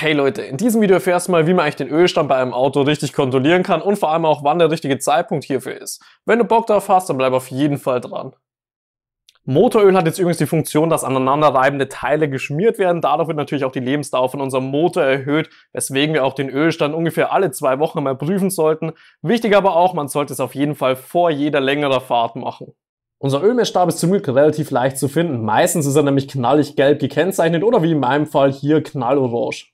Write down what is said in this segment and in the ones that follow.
Hey Leute, in diesem Video erfährst du mal, wie man eigentlich den Ölstand bei einem Auto richtig kontrollieren kann und vor allem auch, wann der richtige Zeitpunkt hierfür ist. Wenn du Bock darauf hast, dann bleib auf jeden Fall dran. Motoröl hat jetzt übrigens die Funktion, dass aneinanderreibende Teile geschmiert werden. Dadurch wird natürlich auch die Lebensdauer von unserem Motor erhöht, weswegen wir auch den Ölstand ungefähr alle zwei Wochen mal prüfen sollten. Wichtig aber auch, man sollte es auf jeden Fall vor jeder längerer Fahrt machen. Unser Ölmessstab ist zum Glück relativ leicht zu finden. Meistens ist er nämlich knallig gelb gekennzeichnet oder wie in meinem Fall hier knallorange.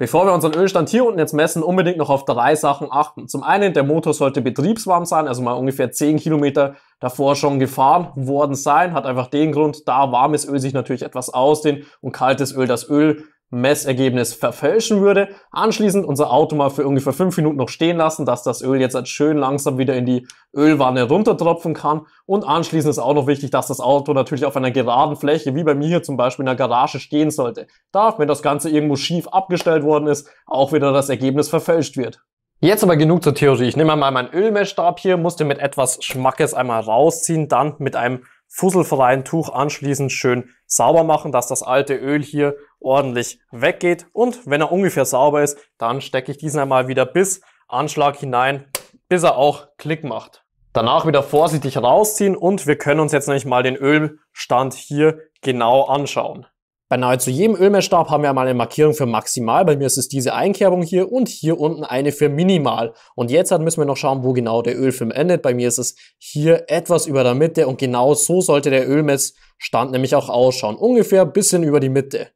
Bevor wir unseren Ölstand hier unten jetzt messen, unbedingt noch auf drei Sachen achten. Zum einen, der Motor sollte betriebswarm sein, also mal ungefähr 10 Kilometer davor schon gefahren worden sein. Hat einfach den Grund, da warmes Öl sich natürlich etwas ausdehnt und kaltes Öl das Öl Messergebnis verfälschen würde. Anschließend unser Auto mal für ungefähr fünf Minuten noch stehen lassen, dass das Öl jetzt halt schön langsam wieder in die Ölwanne runtertropfen kann. Und anschließend ist auch noch wichtig, dass das Auto natürlich auf einer geraden Fläche, wie bei mir hier zum Beispiel in der Garage, stehen sollte. Da, wenn das Ganze irgendwo schief abgestellt worden ist, auch wieder das Ergebnis verfälscht wird. Jetzt aber genug zur Theorie. Ich nehme mal meinen Ölmessstab hier, musste mit etwas Schmackes einmal rausziehen, dann mit einem fusselfreien Tuch anschließend schön sauber machen, dass das alte Öl hier ordentlich weggeht. Und wenn er ungefähr sauber ist, dann stecke ich diesen einmal wieder bis Anschlag hinein, bis er auch Klick macht. Danach wieder vorsichtig rausziehen und wir können uns jetzt nämlich mal den Ölstand hier genau anschauen. Bei nahezu jedem Ölmessstab haben wir einmal eine Markierung für maximal. Bei mir ist es diese Einkerbung hier und hier unten eine für minimal. Und jetzt halt müssen wir noch schauen, wo genau der Ölfilm endet. Bei mir ist es hier etwas über der Mitte und genau so sollte der Ölmessstand nämlich auch ausschauen. Ungefähr ein bisschen über die Mitte.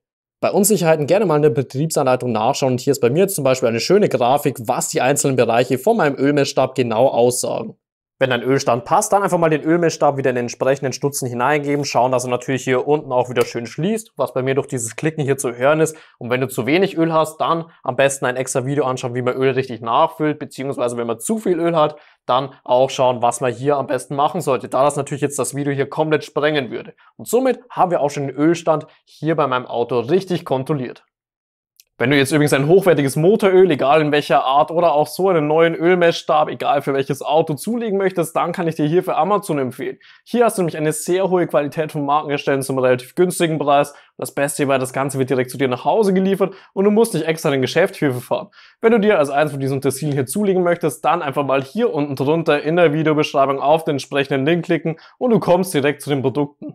Bei Unsicherheiten gerne mal in der Betriebsanleitung nachschauen und hier ist bei mir zum Beispiel eine schöne Grafik, was die einzelnen Bereiche von meinem Ölmessstab genau aussagen. Wenn dein Ölstand passt, dann einfach mal den Ölmessstab wieder in den entsprechenden Stutzen hineingeben, schauen, dass er natürlich hier unten auch wieder schön schließt, was bei mir durch dieses Klicken hier zu hören ist. Und wenn du zu wenig Öl hast, dann am besten ein extra Video anschauen, wie man Öl richtig nachfüllt, beziehungsweise wenn man zu viel Öl hat, dann auch schauen, was man hier am besten machen sollte, da das natürlich jetzt das Video hier komplett sprengen würde. Und somit haben wir auch schon den Ölstand hier bei meinem Auto richtig kontrolliert. Wenn du jetzt übrigens ein hochwertiges Motoröl, egal in welcher Art oder auch so einen neuen Ölmessstab, egal für welches Auto zulegen möchtest, dann kann ich dir hier für Amazon empfehlen. Hier hast du nämlich eine sehr hohe Qualität von Markenherstellern zum relativ günstigen Preis. Das Beste hierbei, das Ganze wird direkt zu dir nach Hause geliefert und du musst nicht extra in den Geschäft hierfür fahren. Wenn du dir also eins von diesen Tessilien hier zulegen möchtest, dann einfach mal hier unten drunter in der Videobeschreibung auf den entsprechenden Link klicken und du kommst direkt zu den Produkten.